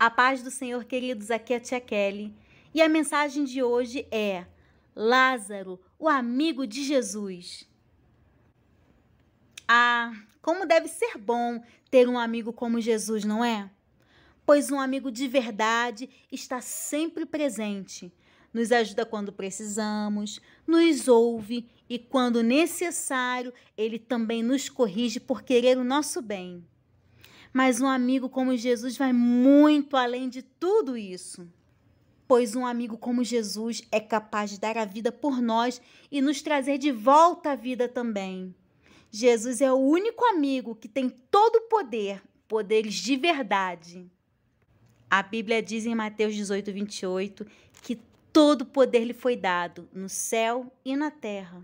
A paz do Senhor, queridos, aqui é a Tia Kelly. E a mensagem de hoje é Lázaro, o amigo de Jesus. Ah, como deve ser bom ter um amigo como Jesus, não é? Pois um amigo de verdade está sempre presente. Nos ajuda quando precisamos, nos ouve e, quando necessário, ele também nos corrige por querer o nosso bem. Mas um amigo como Jesus vai muito além de tudo isso. Pois um amigo como Jesus é capaz de dar a vida por nós e nos trazer de volta à vida também. Jesus é o único amigo que tem todo o poder, poderes de verdade. A Bíblia diz em Mateus 18, 28 que todo o poder lhe foi dado no céu e na terra.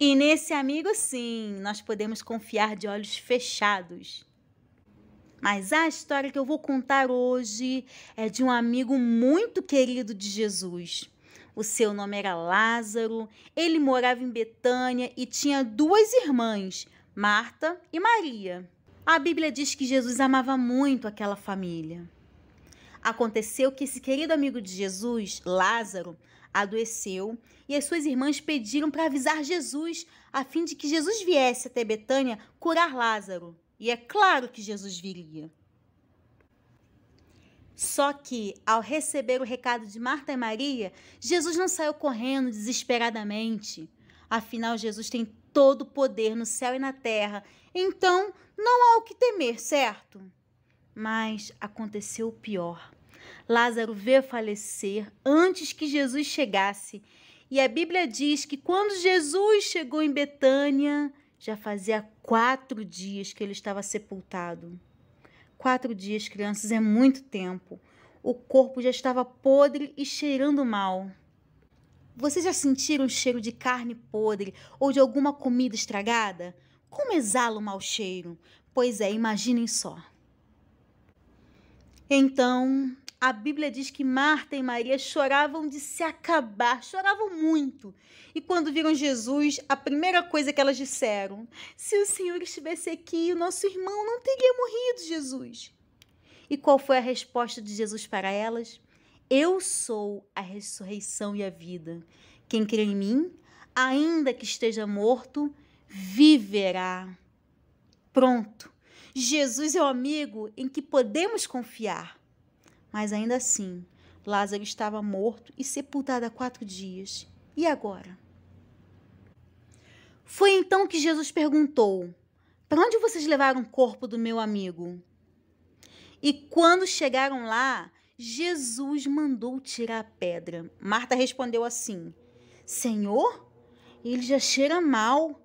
E nesse amigo, sim, nós podemos confiar de olhos fechados. Mas a história que eu vou contar hoje é de um amigo muito querido de Jesus. O seu nome era Lázaro, ele morava em Betânia e tinha duas irmãs, Marta e Maria. A Bíblia diz que Jesus amava muito aquela família. Aconteceu que esse querido amigo de Jesus, Lázaro, adoeceu e as suas irmãs pediram para avisar Jesus, a fim de que Jesus viesse até Betânia curar Lázaro. E é claro que Jesus viria. Só que, ao receber o recado de Marta e Maria, Jesus não saiu correndo desesperadamente. Afinal, Jesus tem todo o poder no céu e na terra. Então, não há o que temer, certo? Mas aconteceu o pior. Lázaro veio falecer antes que Jesus chegasse. E a Bíblia diz que quando Jesus chegou em Betânia, já fazia quatro dias que ele estava sepultado. Quatro dias, crianças, é muito tempo. O corpo já estava podre e cheirando mal. Vocês já sentiram o cheiro de carne podre ou de alguma comida estragada? Como exala o mau cheiro? Pois é, imaginem só. Então, a Bíblia diz que Marta e Maria choravam de se acabar, choravam muito. E quando viram Jesus, a primeira coisa que elas disseram: Se o Senhor estivesse aqui, o nosso irmão não teria morrido, Jesus. E qual foi a resposta de Jesus para elas? Eu sou a ressurreição e a vida. Quem crê em mim, ainda que esteja morto, viverá. Pronto. Jesus é o amigo em que podemos confiar. Mas ainda assim, Lázaro estava morto e sepultado há quatro dias. E agora? Foi então que Jesus perguntou: Para onde vocês levaram o corpo do meu amigo? E quando chegaram lá, Jesus mandou tirar a pedra. Marta respondeu assim: Senhor, ele já cheira mal.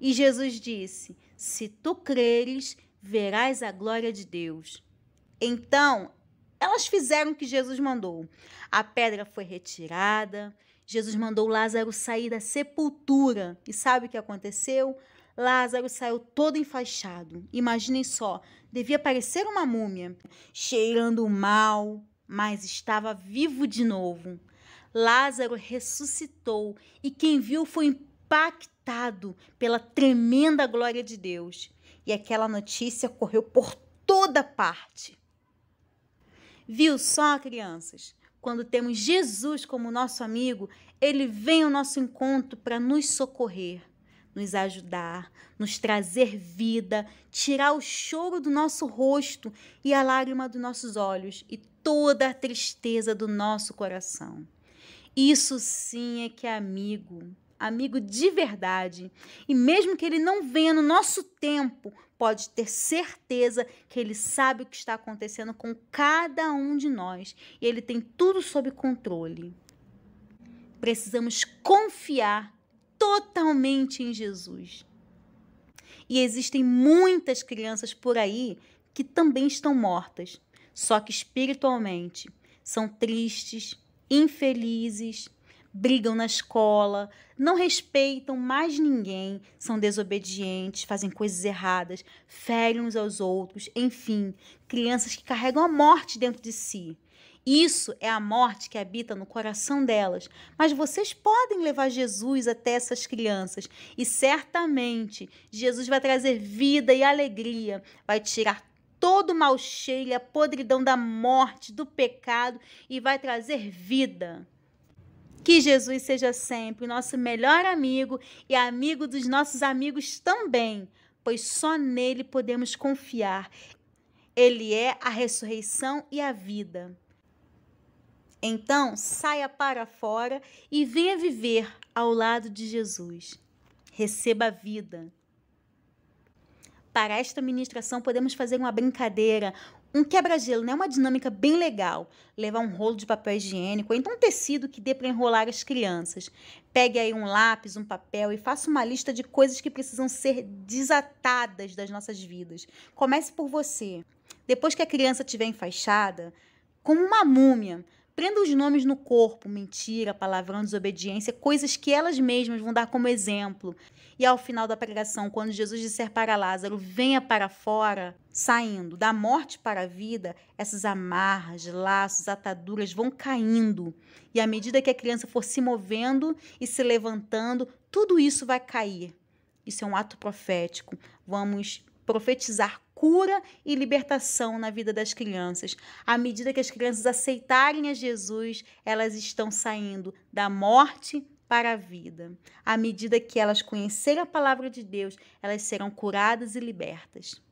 E Jesus disse: Se tu creres, verás a glória de Deus. Então elas fizeram o que Jesus mandou. A pedra foi retirada, Jesus mandou Lázaro sair da sepultura. E sabe o que aconteceu? Lázaro saiu todo enfaixado. Imaginem só, devia parecer uma múmia, cheirando mal, mas estava vivo de novo. Lázaro ressuscitou e quem viu foi impactado pela tremenda glória de Deus. E aquela notícia correu por toda parte. Viu só, crianças? Quando temos Jesus como nosso amigo, ele vem ao nosso encontro para nos socorrer, nos ajudar, nos trazer vida, tirar o choro do nosso rosto e a lágrima dos nossos olhos e toda a tristeza do nosso coração. Isso sim é que é amigo, amigo de verdade. E mesmo que ele não venha no nosso tempo, pode ter certeza que ele sabe o que está acontecendo com cada um de nós e ele tem tudo sob controle. Precisamos confiar totalmente em Jesus. E existem muitas crianças por aí que também estão mortas, só que espiritualmente. São tristes, infelizes, brigam na escola, não respeitam mais ninguém, são desobedientes, fazem coisas erradas, ferem uns aos outros, enfim, crianças que carregam a morte dentro de si. Isso é a morte que habita no coração delas. Mas vocês podem levar Jesus até essas crianças e certamente Jesus vai trazer vida e alegria, vai tirar todo o mau cheiro, a podridão da morte, do pecado e vai trazer vida. Que Jesus seja sempre nosso melhor amigo e amigo dos nossos amigos também, pois só nele podemos confiar. Ele é a ressurreição e a vida. Então, saia para fora e venha viver ao lado de Jesus. Receba a vida. Para esta ministração, podemos fazer uma brincadeira, um quebra-gelo, né? Uma dinâmica bem legal. Levar um rolo de papel higiênico, ou então um tecido que dê para enrolar as crianças. Pegue aí um lápis, um papel e faça uma lista de coisas que precisam ser desatadas das nossas vidas. Comece por você. Depois que a criança estiver enfaixada, como uma múmia, Prenda os nomes no corpo, mentira, palavrão, desobediência, coisas que elas mesmas vão dar como exemplo. E ao final da pregação, quando Jesus disser para Lázaro, venha para fora, saindo da morte para a vida, essas amarras, laços, ataduras vão caindo. E à medida que a criança for se movendo e se levantando, tudo isso vai cair. Isso é um ato profético. Vamos profetizar cura e libertação na vida das crianças. À medida que as crianças aceitarem a Jesus, elas estão saindo da morte para a vida. À medida que elas conhecerem a palavra de Deus, elas serão curadas e libertas.